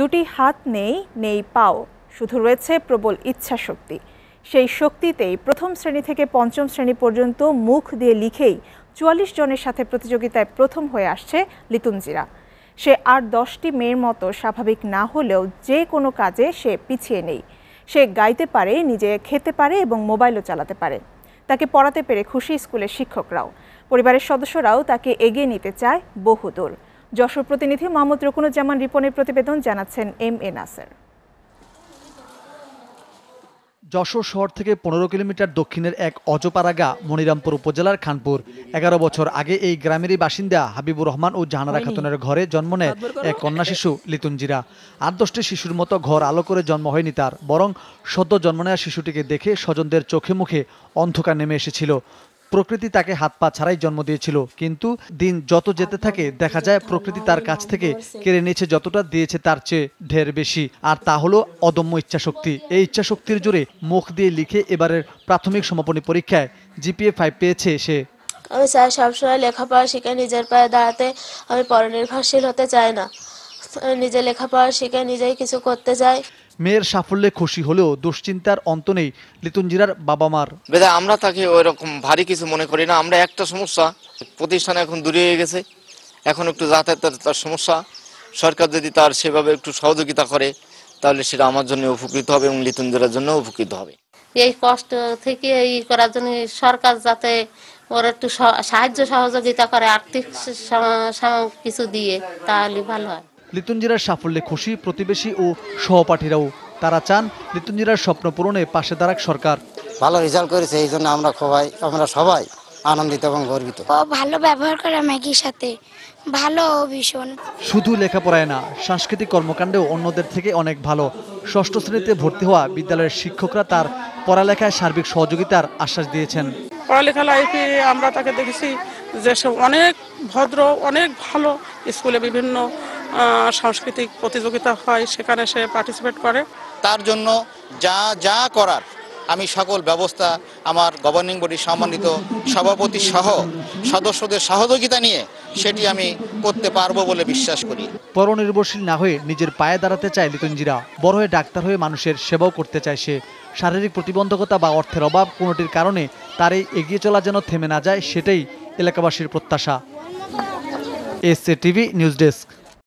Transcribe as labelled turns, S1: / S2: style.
S1: দুটি হাত নেই নেই পাও শুধু রয়েছে প্রবল ইচ্ছা শক্তি সেই শক্তিতেই প্রথম শ্রেণী থেকে পঞ্চম শ্রেণী পর্যন্ত মুখ দিয়ে লিখেই চুয়াল্লিশ জনের সাথে প্রতিযোগিতায় প্রথম হয়ে আসছে লিতুনজিরা সে আর দশটি মেয়ের মতো স্বাভাবিক না হলেও যে কোনো কাজে সে পিছিয়ে নেই সে গাইতে পারে নিজে খেতে পারে এবং মোবাইলও চালাতে পারে তাকে পড়াতে পেরে খুশি স্কুলের শিক্ষকরাও পরিবারের সদস্যরাও তাকে এগিয়ে নিতে চায় বহুদূর যশোর প্রতিনিধি মোহাম্মদ রকুনুজ্জামান রিপনের প্রতিবেদন জানাচ্ছেন এম এ নাসের
S2: যশোর শহর থেকে পনেরো কিলোমিটার দক্ষিণের এক অজপাড়াগা মনিরামপুর উপজেলার খানপুর এগারো বছর আগে এই গ্রামেরই বাসিন্দা হাবিবুর রহমান ও জাহানারা খাতুনের ঘরে জন্ম নেয় এক কন্যা শিশু লিতুনজিরা আট দশটি শিশুর মতো ঘর আলো করে জন্ম হয়নি তার বরং সদ্য জন্ম নেওয়া শিশুটিকে দেখে স্বজনদের চোখে মুখে অন্ধকার নেমে এসেছিল প্রকৃতি তাকে হাত পা ছাড়াই জন্ম দিয়েছিল কিন্তু দিন যত যেতে থাকে দেখা যায় প্রকৃতি তার কাছ থেকে কেড়ে নিয়েছে যতটা দিয়েছে তার চেয়ে ঢের বেশি আর তা হলো অদম্য ইচ্ছাশক্তি এই ইচ্ছাশক্তির জোরে মুখ দিয়ে লিখে এবারের প্রাথমিক সমাপনী পরীক্ষায় জিপিএ ফাইভ পেয়েছে সে
S1: আমি চাই সবসময় লেখাপড়া শিখে নিজের পায়ে দাঁড়াতে আমি পরনির্ভরশীল হতে চাই না নিজে লেখাপড়া শিখে নিজেই কিছু করতে যায়
S2: মেয়ের সাফল্যে খুশি হলেও দুশ্চিন্তার অন্ত নেই লিতুঞ্জিরার বাবা মার
S1: বেদা আমরা তাকে ওই রকম ভারী কিছু মনে করি না আমরা একটা সমস্যা প্রতিষ্ঠান এখন দূরে হয়ে গেছে এখন একটু যাতায়াতের তার সমস্যা সরকার যদি তার সেভাবে একটু সহযোগিতা করে তাহলে সেটা আমার জন্য উপকৃত হবে এবং লিতুঞ্জিরার জন্য উপকৃত হবে এই কষ্ট থেকে এই করার জন্য সরকার যাতে ওর একটু সাহায্য সহযোগিতা করে আর্থিক কিছু দিয়ে তাহলে ভালো হয়
S2: লিতুঞ্জিরার সাফল্যে খুশি প্রতিবেশী ও সহপাঠীরাও তারা চান লিতুঞ্জিরার স্বপ্ন পূরণে পাশে দাঁড়াক সরকার ভালো রেজাল্ট করেছে এই জন্য আমরা সবাই আমরা সবাই আনন্দিত এবং গর্বিত ও
S1: ভালো ব্যবহার করে ম্যাগির সাথে ভালো ভীষণ
S2: শুধু লেখাপড়ায় না সাংস্কৃতিক কর্মকাণ্ডেও অন্যদের থেকে অনেক ভালো ষষ্ঠ শ্রেণীতে ভর্তি হওয়া বিদ্যালয়ের শিক্ষকরা তার পড়ালেখায় সার্বিক সহযোগিতার আশ্বাস দিয়েছেন
S1: পড়ালেখা লাইফে আমরা তাকে দেখেছি যে সব অনেক ভদ্র অনেক ভালো স্কুলে বিভিন্ন সাংস্কৃতিক প্রতিযোগিতা হয় সেখানে সে পার্টিসিপেট করে তার জন্য যা যা করার আমি সকল ব্যবস্থা আমার গভর্নিং বডির সম্মানিত সভাপতি সহ সদস্যদের সহযোগিতা নিয়ে সেটি আমি করতে পারবো বলে বিশ্বাস করি
S2: পরনির্ভরশীল না হয়ে নিজের পায়ে দাঁড়াতে চায় লিতঞ্জিরা বড় হয়ে ডাক্তার হয়ে মানুষের সেবাও করতে চায় সে শারীরিক প্রতিবন্ধকতা বা অর্থের অভাব কোনোটির কারণে তার এই এগিয়ে চলা যেন থেমে না যায় সেটাই এলাকাবাসীর প্রত্যাশা এস টিভি নিউজ ডেস্ক